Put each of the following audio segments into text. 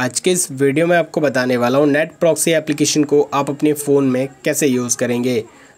आज के इस वीडियो में आपको बताने वाला हूँ नेट प्रॉक्सी एप्लीकेशन को आप अपने फ़ोन में कैसे यूज़ करेंगे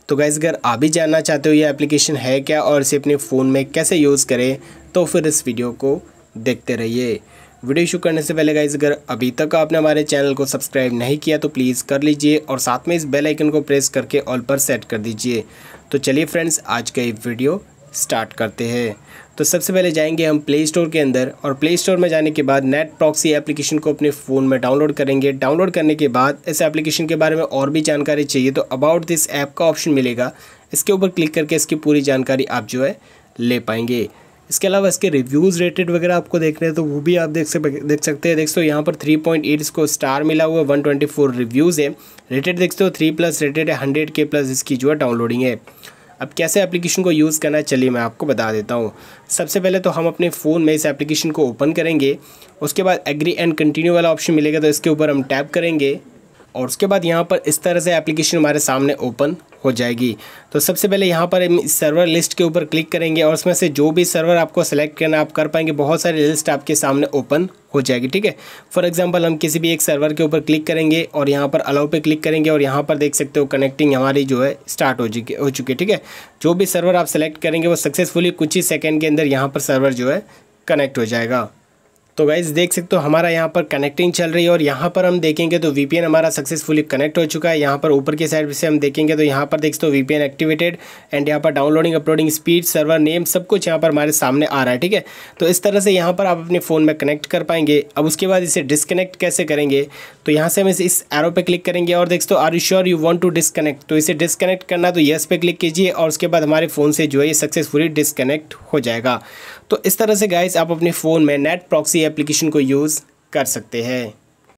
तो गैस अगर आप भी जानना चाहते हो ये एप्लीकेशन है क्या और इसे अपने फ़ोन में कैसे यूज़ करें तो फिर इस वीडियो को देखते रहिए वीडियो शुरू करने से पहले गाइज अगर अभी तक आपने हमारे चैनल को सब्सक्राइब नहीं किया तो प्लीज़ कर लीजिए और साथ में इस बेल आइकन को प्रेस करके ऑल पर सेट कर दीजिए तो चलिए फ्रेंड्स आज का ये वीडियो स्टार्ट करते हैं तो सबसे पहले जाएंगे हम प्ले स्टोर के अंदर और प्ले स्टोर में जाने के बाद नेट प्रॉक्सी एप्लीकेशन को अपने फ़ोन में डाउनलोड करेंगे डाउनलोड करने के बाद इस एप्लीकेशन के बारे में और भी जानकारी चाहिए तो अबाउट दिस ऐप का ऑप्शन मिलेगा इसके ऊपर क्लिक करके इसकी पूरी जानकारी आप जो है ले पाएंगे इसके अलावा इसके रिव्यूज़ रेटेड वगैरह आपको देख रहे हैं तो वो भी आप देख सकते देख सकते हैं देख सो यहाँ पर 3.8 इसको स्टार मिला हुआ है 124 रिव्यूज़ है रेटेड देखते हो थ्री प्लस रेटेड है हंड्रेड के प्लस इसकी जो है डाउनलोडिंग है अब कैसे एप्लीकेशन को यूज़ करना है चलिए मैं आपको बता देता हूँ सबसे पहले तो हम अपने फ़ोन में इस एप्लीकेशन को ओपन करेंगे उसके बाद एग्री एंड कंटिन्यू वाला ऑप्शन मिलेगा तो इसके ऊपर हम टैप करेंगे और उसके बाद यहाँ पर इस तरह से एप्लीकेशन हमारे सामने ओपन हो जाएगी तो सबसे पहले यहाँ पर सर्वर लिस्ट के ऊपर क्लिक करेंगे और उसमें से जो भी सर्वर आपको सेलेक्ट करना आप कर पाएंगे बहुत सारे लिस्ट आपके सामने ओपन हो जाएगी ठीक है फॉर एग्जांपल हम किसी भी एक सर्वर के ऊपर क्लिक करेंगे और यहाँ पर अलाउ पे क्लिक करेंगे और यहाँ पर देख सकते हो कनेक्टिंग हमारी जो है स्टार्ट हो चुकी हो चुकी है ठीक है जो भी सर्वर आप सेलेक्ट करेंगे वो सक्सेसफुली कुछ ही सेकेंड के अंदर यहाँ पर सर्वर जो है कनेक्ट हो जाएगा तो गाइज देख सकते हो हमारा यहाँ पर कनेक्टिंग चल रही है और यहाँ पर हम देखेंगे तो वी हमारा सक्सेसफुली कनेक्ट हो चुका है यहाँ पर ऊपर की साइड से हम देखेंगे तो यहाँ पर देख सकते हो वी एक्टिवेटेड एंड यहाँ पर downloading uploading speed server name सब कुछ यहाँ पर हमारे सामने आ रहा है ठीक है तो इस तरह से यहाँ पर आप अपने फ़ोन में कनेक्ट कर पाएंगे अब उसके बाद इसे डिसकनेक्ट कैसे करेंगे तो यहाँ से हम इस एरो पर क्लिक करेंगे और देख so are you sure you want to disconnect तो इसे डिसकनेक्ट करना तो येस पे क्लिक कीजिए और उसके बाद हमारे फ़ोन से जो है ये सक्सेसफुली डिसकनेक्ट हो जाएगा तो इस तरह से गाइज आप अपने फ़ोन में नेट प्रॉक्सी एप्लीकेशन को यूज़ कर सकते हैं